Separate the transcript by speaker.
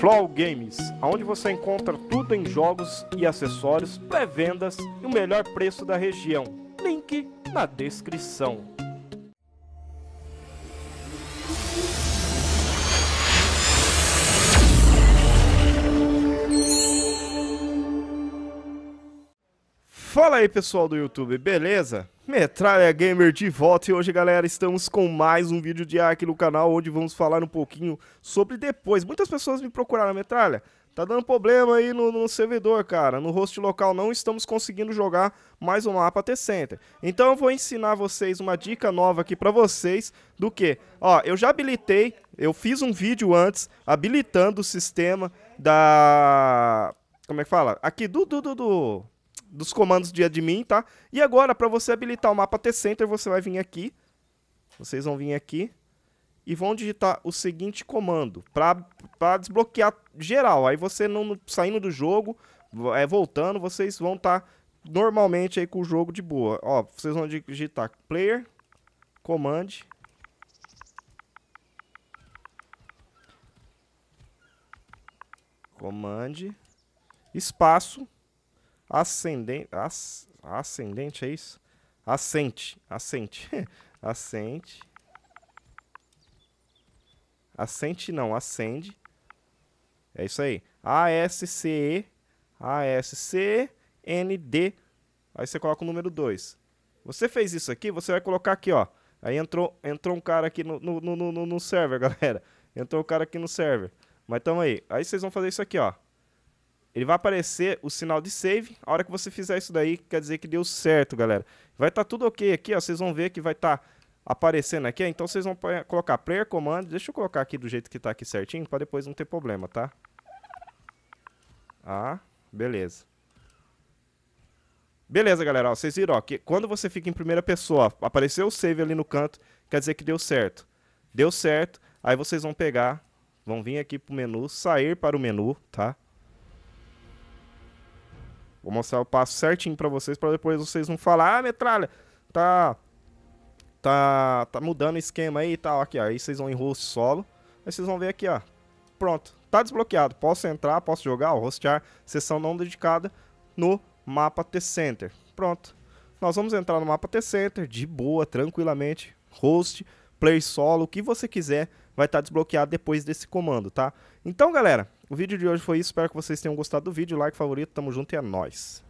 Speaker 1: Flow Games, onde você encontra tudo em jogos e acessórios, pré-vendas e o melhor preço da região. Link na descrição. Fala aí pessoal do YouTube, beleza? Metralha Gamer de volta e hoje galera estamos com mais um vídeo ar aqui no canal onde vamos falar um pouquinho sobre depois. Muitas pessoas me procuraram, Metralha, tá dando problema aí no, no servidor cara, no host local não estamos conseguindo jogar mais um mapa T-Center. Então eu vou ensinar vocês uma dica nova aqui pra vocês do que? Ó, eu já habilitei, eu fiz um vídeo antes habilitando o sistema da... Como é que fala? Aqui do... do, do, do dos comandos de admin, tá? E agora, para você habilitar o mapa T-Center, você vai vir aqui. Vocês vão vir aqui e vão digitar o seguinte comando para desbloquear geral. Aí você não saindo do jogo, é, voltando, vocês vão estar tá normalmente aí com o jogo de boa. Ó, vocês vão digitar player command command espaço ascendente. As, ascendente é isso? Ascente. Ascente. ascente. Ascente não, ascende. É isso aí. A-S-C-E. A-S-C-N-D. Aí você coloca o número 2. Você fez isso aqui, você vai colocar aqui, ó. Aí entrou, entrou um cara aqui no, no, no, no, no server, galera. Entrou um cara aqui no server. Mas tamo aí. Aí vocês vão fazer isso aqui, ó. Ele vai aparecer o sinal de save. A hora que você fizer isso daí, quer dizer que deu certo, galera. Vai estar tá tudo ok aqui, ó. Vocês vão ver que vai estar tá aparecendo aqui. Então vocês vão colocar player comando. Deixa eu colocar aqui do jeito que está aqui certinho, para depois não ter problema, tá? Ah, beleza. Beleza, galera. Ó, vocês viram ó, que quando você fica em primeira pessoa, ó, apareceu o save ali no canto, quer dizer que deu certo. Deu certo. Aí vocês vão pegar, vão vir aqui pro menu, sair para o menu, tá? Vou mostrar o passo certinho para vocês, para depois vocês não falar, ah, metralha, tá, tá, tá mudando o esquema aí e tá, tal. Aqui, ó, aí vocês vão em host solo, aí vocês vão ver aqui, ó, pronto, tá desbloqueado. Posso entrar, posso jogar, ó, hostear, sessão não dedicada no mapa T-Center. Pronto, nós vamos entrar no mapa T-Center de boa, tranquilamente, host, play solo, o que você quiser vai estar tá desbloqueado depois desse comando, tá? Então, galera... O vídeo de hoje foi isso. Espero que vocês tenham gostado do vídeo. Like, favorito, tamo junto e é nóis.